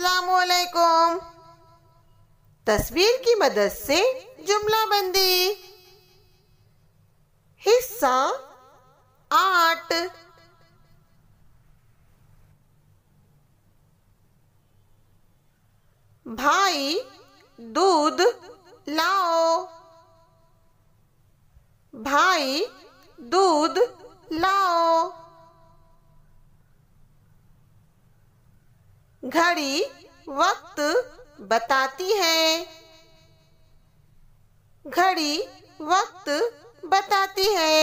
अस्सलाम तस्वीर की मदद से जुमला बंदी हिस्सा आठ भाई दूध लाओ भाई दूध लाओ घड़ी वक्त बताती है घड़ी वक्त बताती है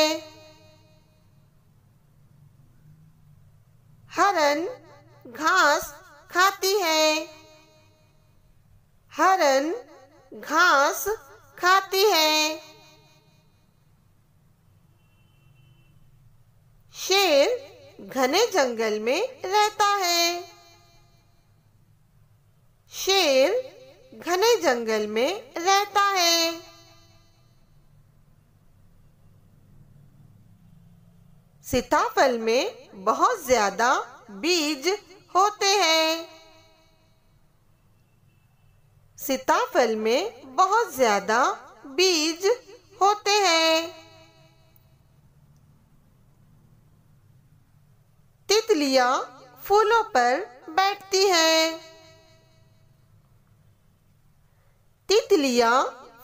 हरन घास खाती है हरन घास खाती है शेर घने जंगल में रहता है शेर घने जंगल में रहता है सीताफल में बहुत ज्यादा बीज होते हैं सीताफल में बहुत ज्यादा बीज होते हैं तितलियां फूलों पर बैठती तितलियां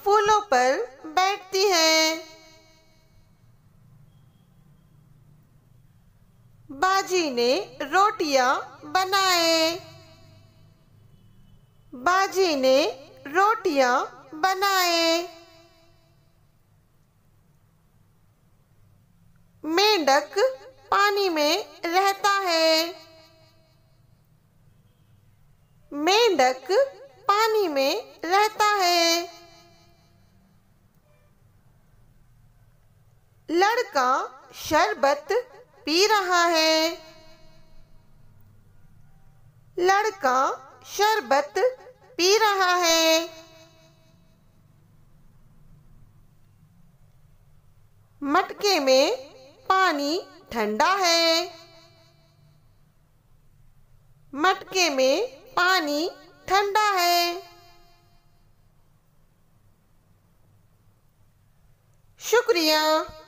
फूलों पर बैठती हैं बाजी ने रोटियां बनाए बाजी ने रोटियां बनाए मेंढक पानी में रहता है मेंढक पानी में लड़का का शरबत पी रहा है लड़का शरबत पी रहा है मटके में पानी ठंडा है मटके में पानी ठंडा है शुक्रिया